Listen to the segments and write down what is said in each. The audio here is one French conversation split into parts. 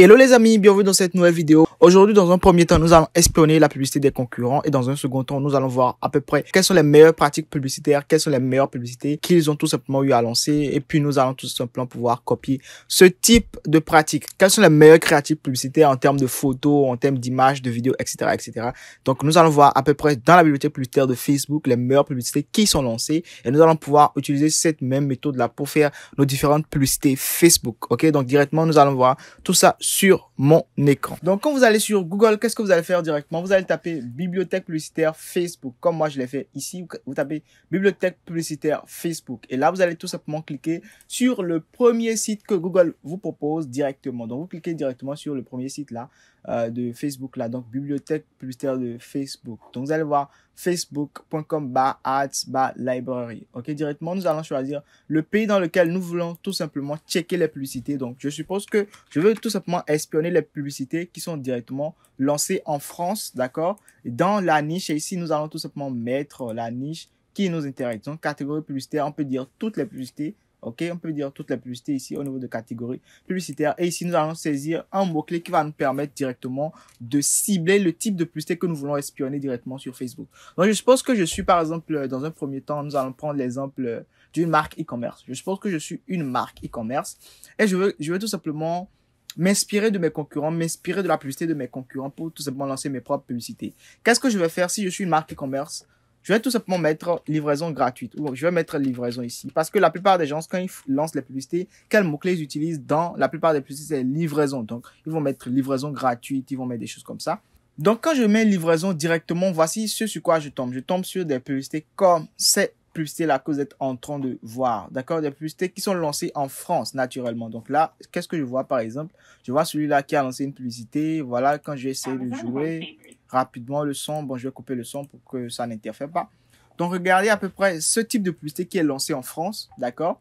Hello les amis, bienvenue dans cette nouvelle vidéo. Aujourd'hui, dans un premier temps, nous allons espionner la publicité des concurrents et dans un second temps, nous allons voir à peu près quelles sont les meilleures pratiques publicitaires, quelles sont les meilleures publicités qu'ils ont tout simplement eu à lancer et puis nous allons tout simplement pouvoir copier ce type de pratiques. Quelles sont les meilleures créatives publicitaires en termes de photos, en termes d'images, de vidéos, etc., etc. Donc, nous allons voir à peu près dans la bibliothèque publicitaire de Facebook les meilleures publicités qui sont lancées et nous allons pouvoir utiliser cette même méthode là pour faire nos différentes publicités Facebook. Ok, donc directement, nous allons voir tout ça sur mon écran. Donc quand vous allez sur Google, qu'est-ce que vous allez faire directement Vous allez taper bibliothèque publicitaire Facebook, comme moi je l'ai fait ici. Vous tapez bibliothèque publicitaire Facebook. Et là, vous allez tout simplement cliquer sur le premier site que Google vous propose directement. Donc vous cliquez directement sur le premier site là euh, de Facebook là, donc bibliothèque publicitaire de Facebook. Donc vous allez voir facebook.com bas ads library. Ok, directement nous allons choisir le pays dans lequel nous voulons tout simplement checker les publicités. Donc je suppose que je veux tout simplement espionner les publicités qui sont directement lancées en France, d'accord Dans la niche, et ici, nous allons tout simplement mettre la niche qui nous intéresse. Donc, catégorie publicitaire, on peut dire toutes les publicités, ok On peut dire toutes les publicités ici au niveau de catégorie publicitaire. Et ici, nous allons saisir un mot-clé qui va nous permettre directement de cibler le type de publicité que nous voulons espionner directement sur Facebook. Donc, je suppose que je suis, par exemple, euh, dans un premier temps, nous allons prendre l'exemple euh, d'une marque e-commerce. Je suppose que je suis une marque e-commerce et je veux, je veux tout simplement m'inspirer de mes concurrents, m'inspirer de la publicité de mes concurrents pour tout simplement lancer mes propres publicités. Qu'est-ce que je vais faire si je suis une marque e-commerce je vais tout simplement mettre livraison gratuite ou je vais mettre livraison ici parce que la plupart des gens quand ils lancent les publicités quels mots clés ils utilisent dans la plupart des publicités c'est livraison donc ils vont mettre livraison gratuite ils vont mettre des choses comme ça donc quand je mets livraison directement voici ce sur quoi je tombe je tombe sur des publicités comme c'est la là que en train de voir, d'accord Des publicités qui sont lancées en France naturellement. Donc là, qu'est-ce que je vois par exemple Je vois celui-là qui a lancé une publicité. Voilà, quand j'ai essayé ah, de jouer rapidement le son, bon, je vais couper le son pour que ça n'interfère pas. Donc regardez à peu près ce type de publicité qui est lancé en France, d'accord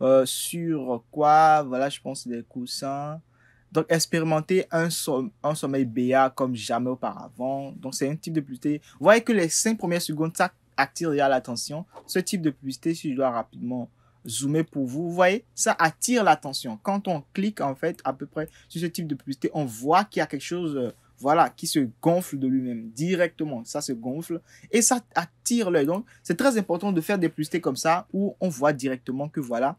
euh, Sur quoi Voilà, je pense des coussins. Donc, expérimenter un, sommeil BA comme jamais auparavant. Donc, c'est un type de publicité. Vous voyez que les cinq premières secondes, ça attire l'attention. Ce type de publicité, si je dois rapidement zoomer pour vous, vous voyez, ça attire l'attention. Quand on clique, en fait, à peu près sur ce type de publicité, on voit qu'il y a quelque chose, euh, voilà, qui se gonfle de lui-même directement. Ça se gonfle et ça attire l'œil. Donc, c'est très important de faire des publicités comme ça où on voit directement que voilà,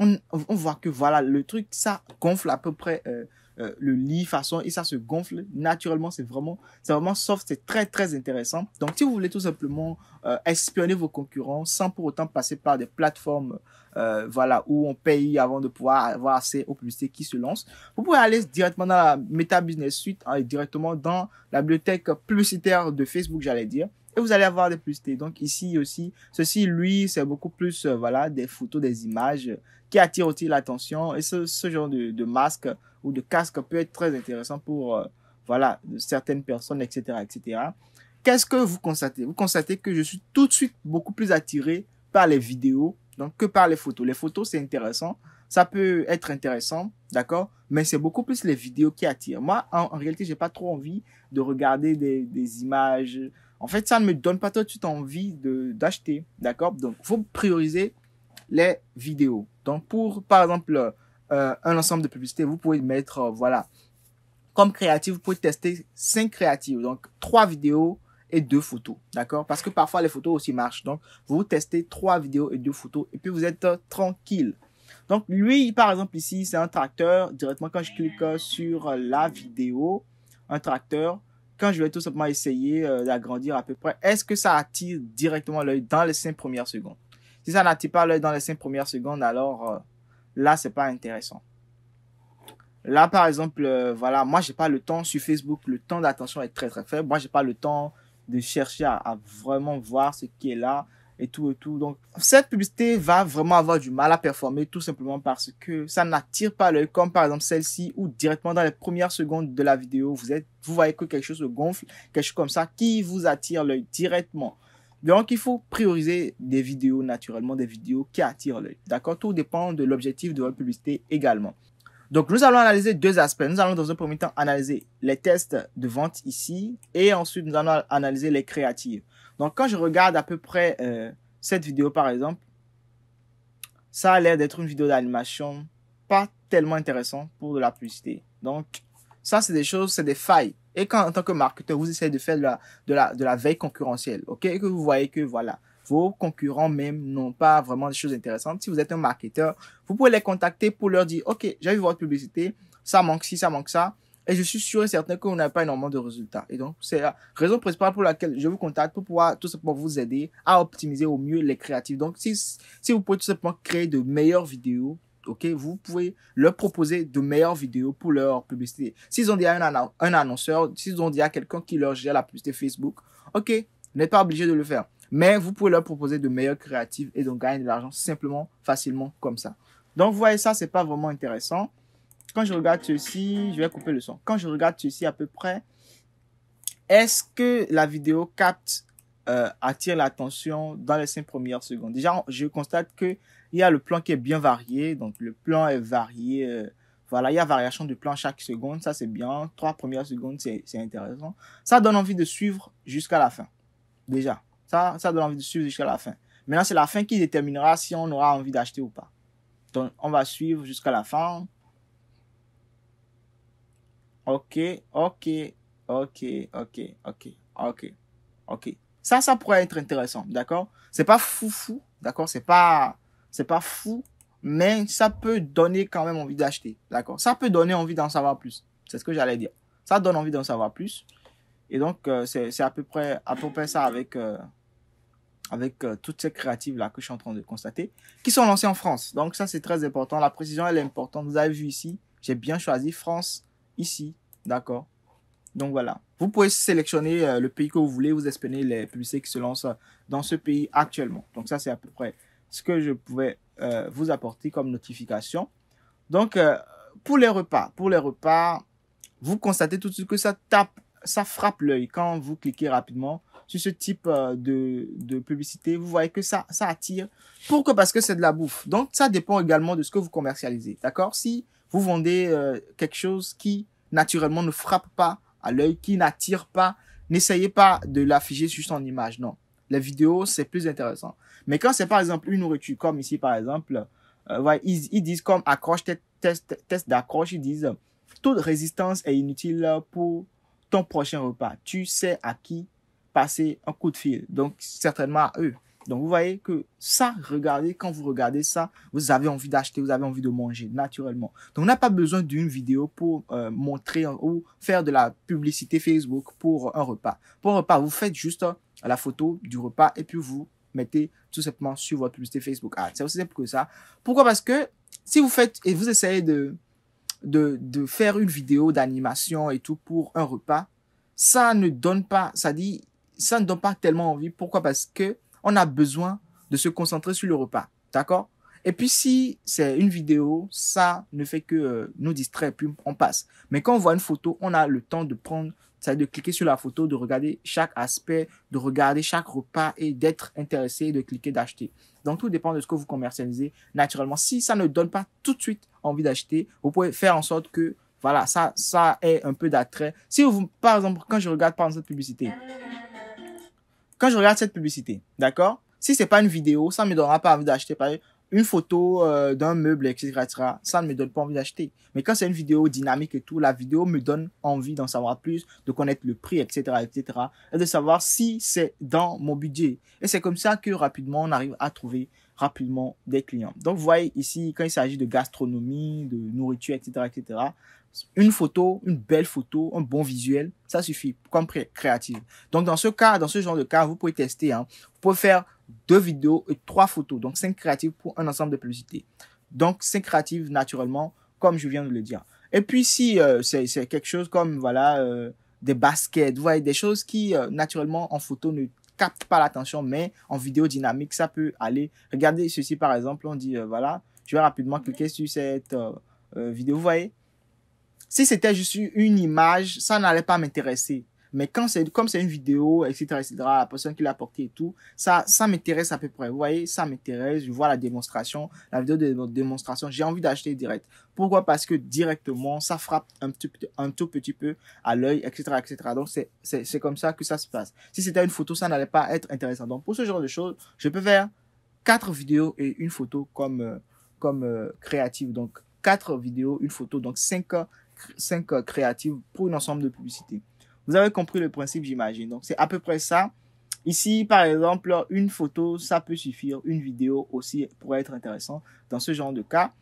on, voit que voilà, le truc, ça gonfle à peu près. Euh, euh, le lit façon et ça se gonfle naturellement. C'est vraiment, c'est vraiment soft, c'est très très intéressant. Donc si vous voulez tout simplement euh, espionner vos concurrents sans pour autant passer par des plateformes euh, voilà, où on paye avant de pouvoir avoir ces aux publicités qui se lancent. Vous pouvez aller directement dans la Meta Business Suite, hein, directement dans la bibliothèque publicitaire de Facebook, j'allais dire et vous allez avoir des t. Donc ici aussi, ceci, lui, c'est beaucoup plus euh, voilà des photos, des images qui attirent aussi l'attention. Et ce, genre de, masque ou de casque peut être très intéressant pour euh, voilà certaines personnes, etc., etc. Qu'est-ce que vous constatez Vous constatez que je suis tout de suite beaucoup plus attiré par les vidéos donc que par les photos. Les photos, c'est intéressant. Ça peut être intéressant, d'accord Mais c'est beaucoup plus les vidéos qui attirent. Moi, en, réalité, réalité, n'ai pas trop envie de regarder des images, en fait, ça ne me donne pas tout de suite envie de, d'acheter. D'accord Donc, il faut prioriser les vidéos. Donc, pour, par exemple, euh, un ensemble de publicités, vous pouvez mettre, euh, voilà, comme créative, vous pouvez tester cinq créatives. Donc, 3 vidéos et 2 photos. D'accord Parce que parfois, les photos aussi marchent. Donc, vous testez trois vidéos et deux photos et puis vous êtes euh, tranquille. Donc, lui, par exemple, ici, c'est un tracteur. Directement, quand je clique sur la vidéo, un tracteur, je vais tout simplement essayer euh, d'agrandir à peu près, est-ce que ça attire directement l'œil dans les cinq premières secondes Si ça n'attire pas l'œil dans les cinq premières secondes, alors euh, là, c'est pas intéressant. Là, par exemple, euh, voilà, moi, j'ai pas le temps sur Facebook, le temps d'attention est très très faible. Moi, j'ai pas le temps de chercher à, vraiment voir ce qui est là et tout et tout. Donc, cette publicité va vraiment avoir du mal à performer tout simplement parce que ça n'attire pas l'œil comme par exemple celle-ci où directement dans les premières secondes de la vidéo, vous êtes, vous voyez que quelque chose se gonfle, quelque chose comme ça qui vous attire l'œil directement. Donc, il faut prioriser des vidéos naturellement, des vidéos qui attirent l'œil. D'accord? Tout dépend de l'objectif de votre publicité également. Donc, nous allons analyser deux aspects. Nous allons, dans un premier temps, analyser les tests de vente ici et ensuite, nous allons analyser les créatives. Donc, quand je regarde à peu près euh, cette vidéo, par exemple, ça a l'air d'être une vidéo d'animation pas tellement intéressante pour de la publicité. Donc, ça, c'est des choses, c'est des failles. Et quand, en tant que marketeur, vous essayez de faire de la, de la, veille concurrentielle, OK, que vous voyez que, voilà, vos concurrents même n'ont pas vraiment des choses intéressantes, si vous êtes un marketeur, vous pouvez les contacter pour leur dire, OK, j'ai vu votre publicité, ça manque ci, ça manque ça. Et je suis sûr et certain que vous n'avez pas énormément de résultats. Et donc, c'est la raison principale pour laquelle je vous contacte pour pouvoir tout simplement vous aider à optimiser au mieux les créatifs. Donc, si, vous pouvez tout simplement créer de meilleures vidéos, ok, vous pouvez leur proposer de meilleures vidéos pour leur publicité. S'ils ont déjà un, un annonceur, s'ils ont déjà quelqu'un qui leur gère la publicité Facebook, ok, n'êtes pas obligé de le faire mais vous pouvez leur proposer de meilleures créatives et donc gagner de l'argent simplement, facilement comme ça. Donc, vous voyez, ça, c'est pas vraiment intéressant. Quand je regarde ceci, je vais couper le son. Quand je regarde ceci à peu près, est-ce que la vidéo capte, euh, attire l'attention dans les cinq premières secondes Déjà, je constate qu'il y a le plan qui est bien varié. Donc, le plan est varié. Euh, voilà, il y a variation de plan chaque seconde. Ça, c'est bien. Trois premières secondes, c'est intéressant. Ça donne envie de suivre jusqu'à la fin. Déjà ça donne envie de suivre jusqu'à la fin. Maintenant, c'est la fin qui déterminera si on aura envie d'acheter ou pas. Donc, on va suivre jusqu'à la fin. Ok, ok, ok, ok, ok, ok, ok. Ça, ça pourrait être intéressant, d'accord C'est pas fou fou, d'accord C'est pas, c'est pas fou, mais ça peut donner quand même envie d'acheter, d'accord Ça peut donner envie d'en savoir plus. C'est ce que j'allais dire. Ça donne envie d'en savoir plus. Et donc, euh, c'est à peu près, à peu près ça avec. Euh, avec euh, toutes ces créatives-là que je suis en train de constater, qui sont lancées en France. Donc ça, c'est très important. La précision, elle est importante. Vous avez vu ici, j'ai bien choisi France ici. D'accord Donc voilà. Vous pouvez sélectionner euh, le pays que vous voulez. Vous espérez les publicités qui se lancent euh, dans ce pays actuellement. Donc ça, c'est à peu près ce que je pouvais vous apporter comme notification. Donc, pour les repas, pour les repas, vous constatez tout de suite que ça tape, ça frappe l'œil quand vous cliquez rapidement sur ce type euh, de, publicité, vous voyez que ça, ça attire. Pourquoi Parce que c'est de la bouffe. Donc, ça dépend également de ce que vous commercialisez. D'accord Si vous vendez euh, quelque chose qui, naturellement, ne frappe pas à l'œil, qui n'attire pas, n'essayez pas de l'afficher sur son image. Non. La vidéo, c'est plus intéressant. Mais quand c'est, par exemple, une nourriture, comme ici, par exemple, euh, ouais, ils, ils, disent comme accroche, test, test, test d'accroche, ils disent toute résistance est inutile pour ton prochain repas. Tu sais à qui passer un coup de fil. Donc, certainement à eux. Donc, vous voyez que ça, regardez, quand vous regardez ça, vous avez envie d'acheter, vous avez envie de manger, naturellement. Donc, on n'a pas besoin d'une vidéo pour euh, montrer ou faire de la publicité Facebook pour un repas. Pour un repas, vous faites juste euh, la photo du repas et puis vous mettez tout simplement sur votre publicité Facebook ah, C'est aussi simple que ça. Pourquoi Parce que si vous faites et vous essayez de, de, de faire une vidéo d'animation et tout pour un repas, ça ne donne pas, ça dit, ça ne donne pas tellement envie. Pourquoi Parce que on a besoin de se concentrer sur le repas. D'accord Et puis si c'est une vidéo, ça ne fait que euh, nous distraire, puis on passe. Mais quand on voit une photo, on a le temps de prendre, c'est-à-dire de cliquer sur la photo, de regarder chaque aspect, de regarder chaque repas et d'être intéressé, de cliquer, d'acheter. Donc tout dépend de ce que vous commercialisez naturellement. Si ça ne donne pas tout de suite envie d'acheter, vous pouvez faire en sorte que, voilà, ça, ça ait un peu d'attrait. Si vous, par exemple, quand je regarde par exemple cette publicité, quand je regarde cette publicité, d'accord Si c'est pas une vidéo, ça ne me donnera pas envie d'acheter. Par une photo euh, d'un meuble, etc., ça ne me donne pas envie d'acheter. Mais quand c'est une vidéo dynamique et tout, la vidéo me donne envie d'en savoir plus, de connaître le prix, etc., etc., et de savoir si c'est dans mon budget. Et c'est comme ça que rapidement, on arrive à trouver rapidement des clients. Donc, vous voyez ici, quand il s'agit de gastronomie, de nourriture, etc., etc., une photo, une belle photo, un bon visuel, ça suffit comme créative. Donc dans ce cas, dans ce genre de cas, vous pouvez tester. Hein. Vous pouvez faire deux vidéos et trois photos, donc cinq créatives pour un ensemble de publicités. Donc cinq créatives naturellement, comme je viens de le dire. Et puis si euh, c'est quelque chose comme voilà euh, des baskets, des choses qui euh, naturellement en photo ne captent pas l'attention, mais en vidéo dynamique ça peut aller. Regardez ceci par exemple, on dit voilà, je vais rapidement cliquer sur cette vidéo, vous voyez si c'était juste une image, ça n'allait pas m'intéresser. Mais quand c'est, comme c'est une vidéo, etc., etc., la personne qui l'a portée et tout, ça, ça m'intéresse à peu près. Vous voyez, ça m'intéresse. Je vois la démonstration, la vidéo de démonstration. J'ai envie d'acheter direct. Pourquoi? Parce que directement, ça frappe un tout, petit peu à l'œil, etc., etc. Donc, c'est, comme ça que ça se passe. Si c'était une photo, ça n'allait pas être intéressant. Donc, pour ce genre de choses, je peux faire quatre vidéos et une photo comme, euh, comme euh, créative. Donc, quatre vidéos, une photo. Donc, cinq cinq euh, créatives pour un ensemble de publicités. Vous avez compris le principe, j'imagine. Donc, c'est à peu près ça. Ici, par exemple, une photo, ça peut suffire. Une vidéo aussi pourrait être intéressant dans ce genre de cas.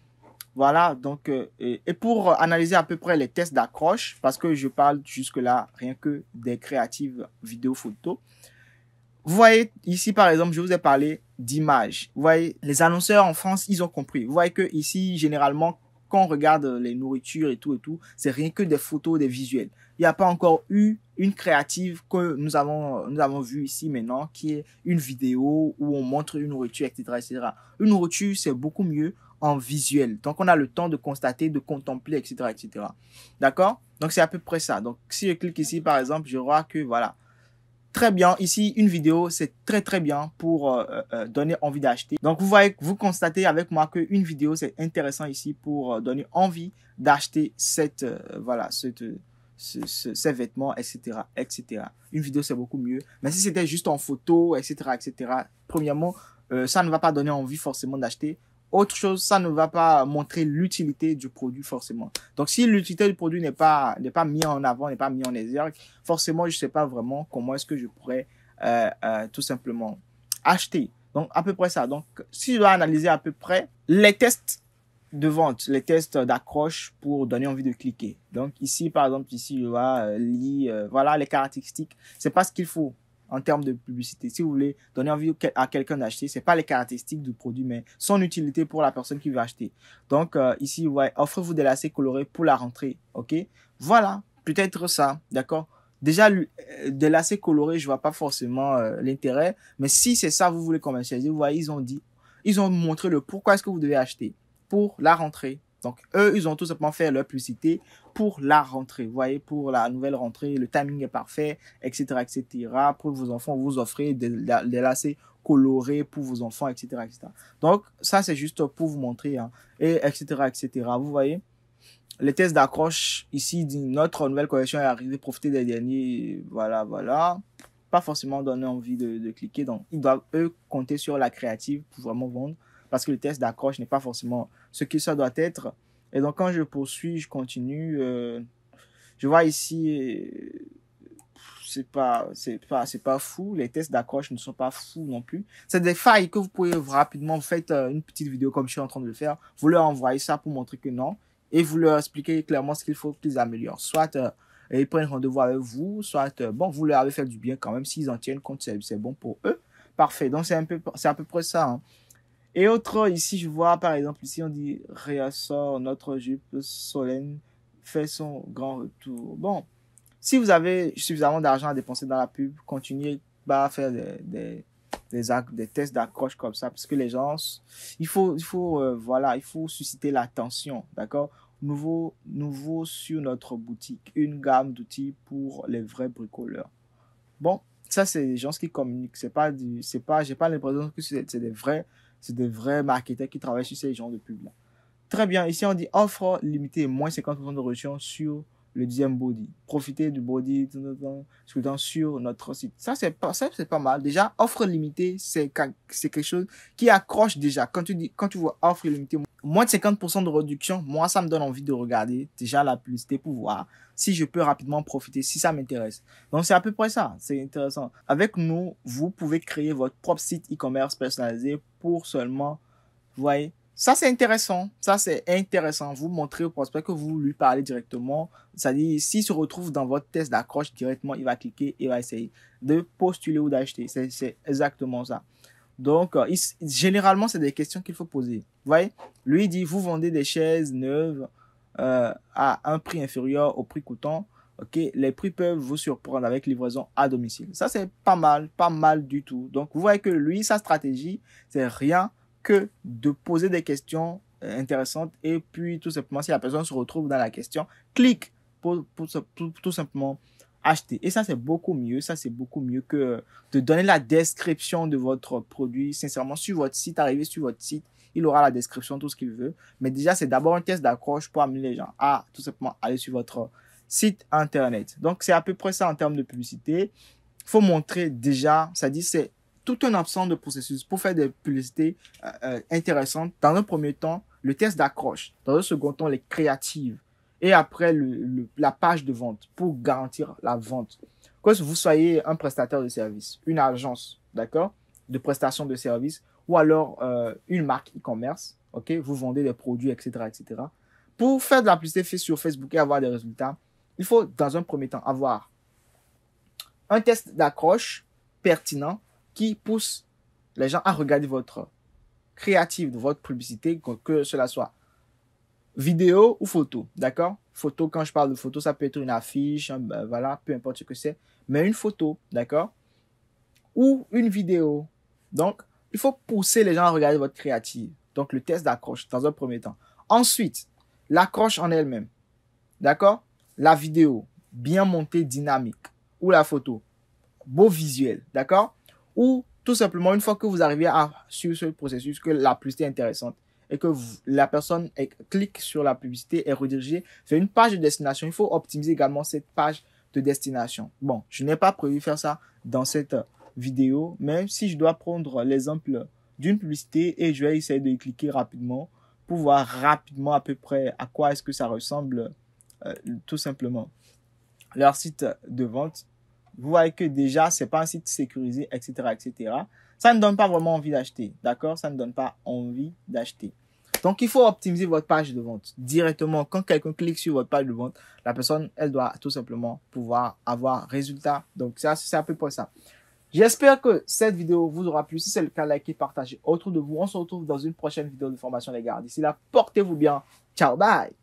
Voilà, donc, euh, et pour analyser à peu près les tests d'accroche, parce que je parle jusque-là rien que des créatives vidéo-photo. Vous voyez, ici, par exemple, je vous ai parlé d'images. Vous voyez, les annonceurs en France, ils ont compris. Vous voyez que ici, généralement, quand on regarde euh, les nourritures et tout et tout, c'est rien que des photos, des visuels. Il n'y a pas encore eu une créative que nous avons, euh, nous avons vue ici maintenant, qui est une vidéo où on montre une nourriture, etc. etc. Une nourriture, c'est beaucoup mieux en visuel. Donc, on a le temps de constater, de contempler, etc. etc. D'accord Donc, c'est à peu près ça. Donc, si je clique ici, par exemple, je vois que, voilà, très bien. Ici, une vidéo, c'est très très bien pour euh, euh, euh, donner envie d'acheter. Donc, vous voyez, vous constatez avec moi qu'une vidéo, c'est intéressant ici pour donner envie d'acheter cette, voilà, cette, ces vêtements, etc., etc. Une vidéo, c'est beaucoup mieux. Mais si c'était juste en photo, etc., etc., premièrement, ça ne va pas donner envie forcément d'acheter autre chose, ça ne va pas montrer l'utilité du produit forcément. Donc si l'utilité du produit n'est pas n'est pas mis en avant, n'est pas mis en exergue, forcément je ne sais pas vraiment comment est-ce que je pourrais euh, euh, tout simplement acheter. Donc à peu près ça. Donc si je dois analyser à peu près les tests de vente, les tests d'accroche pour donner envie de cliquer. Donc ici par exemple ici je vois euh, lire, voilà les caractéristiques. C'est pas ce qu'il faut en termes de publicité. Si vous voulez donner envie à quelqu'un d'acheter, ce c'est pas les caractéristiques du produit, mais son utilité pour la personne qui veut acheter. Donc euh, ici, ouais, offrez-vous des lacets colorés pour la rentrée, ok Voilà, peut-être ça, d'accord Déjà, euh, des lacets colorés, je vois pas forcément euh, l'intérêt, mais si c'est ça, vous voulez commercialiser, vous voyez, ils ont dit, ils ont montré le pourquoi est-ce que vous devez acheter pour la rentrée, donc, eux, ils ont tout simplement fait leur publicité pour la rentrée, vous voyez, pour la nouvelle rentrée, le timing est parfait, etc., etc., pour vos enfants, vous offrez des, lacets colorés pour vos enfants, etc., etc. Donc, ça, c'est juste pour vous montrer, hein, et etc., etc., vous voyez les tests d'accroche ici notre nouvelle collection est arrivée, profitez des derniers, voilà, voilà. Pas forcément donner envie de cliquer, donc ils doivent, eux, compter sur la créative pour vraiment vendre parce que le test d'accroche n'est pas forcément ce que ça doit être. Et donc quand je poursuis, je continue. Euh, je vois ici, euh, c'est pas, c'est pas, c'est pas fou. Les tests d'accroche ne sont pas fous non plus. C'est des failles que vous pouvez rapidement faire euh, une petite vidéo comme je suis en train de le faire. Vous leur envoyez ça pour montrer que non et vous leur expliquez clairement ce qu'il faut qu'ils améliorent. Soit ils prennent rendez-vous avec vous, soit bon, vous leur avez fait du bien quand même. S'ils en tiennent compte, c'est bon pour eux. Parfait. Donc c'est un peu, c'est à peu près ça. Hein. Et autre, ici, je vois, par exemple, ici, on dit réassort notre jupe solenne fait son grand retour. Bon, si vous avez suffisamment d'argent à dépenser dans la pub, continuez bah, à faire des, des, des tests d'accroche comme ça, parce que les gens, il faut, il faut, euh, voilà, il faut susciter l'attention, d'accord nouveau, nouveau sur notre boutique, une gamme d'outils pour les vrais bricoleurs. Bon, ça, c'est les gens qui communiquent, c'est pas du, c'est pas, j'ai pas l'impression que c'est des vrais c'est des vrais marketeurs qui travaillent sur ces genres de pubs Très bien, ici on dit offre limitée, moins 50% de réduction sur le deuxième body. Profitez du body sur notre site. Ça, c'est pas, pas mal. Déjà, offre limitée, c'est, c'est quelque chose qui accroche déjà. Quand tu dis, quand tu vois offre limitée, moins de 50% de réduction, moi, ça me donne envie de regarder déjà la publicité pour voir si je peux rapidement profiter, si ça m'intéresse. Donc, c'est à peu près ça. C'est intéressant. Avec nous, vous pouvez créer votre propre site e-commerce personnalisé seulement, voyez, ça c'est intéressant, ça c'est intéressant. Vous montrer au prospect que vous lui parlez directement, ça dit si s'il se retrouve dans votre test d'accroche directement, il va cliquer et va essayer de postuler ou d'acheter. C'est exactement ça. Donc, euh, généralement, c'est des questions qu'il faut poser. Vous voyez, lui dit, vous vendez des chaises neuves euh, à un prix inférieur au prix coutant les prix peuvent vous surprendre avec livraison à domicile. Ça, c'est pas mal, pas mal du tout. Donc, vous voyez que lui, sa stratégie, c'est rien que de poser des questions euh, intéressantes. Et puis, tout simplement, si la personne se retrouve dans la question, clique pour, tout simplement acheter. Et ça, c'est beaucoup mieux. Ça, c'est beaucoup mieux que de donner la description de votre produit. Sincèrement, sur votre site, arrivé sur votre site, il aura la description, tout ce qu'il veut. Mais déjà, c'est d'abord un test d'accroche pour amener les gens à tout simplement aller sur votre site internet. Donc, c'est à peu près ça en termes de publicité. faut montrer déjà, ça dit, c'est tout un absent de processus pour faire des publicités euh, euh, intéressantes. Dans un premier temps, le test d'accroche. Dans un second temps, les créatives. Et après, la page de vente pour garantir la vente. Que vous soyez un prestataire de service, une agence, d'accord, de prestation de service, ou alors euh, une marque e-commerce, ok, vous vendez des produits, etc., etc. Pour faire de la publicité sur Facebook et avoir des résultats, il faut dans un premier temps avoir un test d'accroche pertinent qui pousse les gens à regarder votre créative, votre publicité, que cela soit vidéo ou photo, d'accord Photo, quand je parle de photo, ça peut être une affiche, ben, voilà, peu importe ce que c'est, mais une photo, d'accord Ou une vidéo. Donc, il faut pousser les gens à regarder votre créative. Donc, le test d'accroche, dans un premier temps. Ensuite, l'accroche en elle-même, d'accord la vidéo bien montée, dynamique, ou la photo, beau visuel, d'accord Ou tout simplement, une fois que vous arrivez à suivre ce processus, que la publicité est intéressante et que la personne clique sur la publicité et redirige vers une page de destination, il faut optimiser également cette page de destination. Bon, je n'ai pas prévu faire ça dans cette vidéo, même si je dois prendre l'exemple d'une publicité et je vais essayer de cliquer rapidement pour voir rapidement à peu près à quoi est-ce que ça ressemble euh, tout simplement. Leur site de vente, vous voyez que déjà, c'est pas un site sécurisé, etc., etc. Ça ne donne pas vraiment envie d'acheter, d'accord Ça ne donne pas envie d'acheter. Donc, il faut optimiser votre page de vente directement. Quand quelqu'un clique sur votre page de vente, la personne, elle doit tout simplement pouvoir avoir résultat. Donc, ça, c'est à peu près ça. J'espère que cette vidéo vous aura plu. Si c'est le cas, likez, partagez autour de vous. On se retrouve dans une prochaine vidéo de formation, les gars. D'ici là, portez-vous bien. Ciao, bye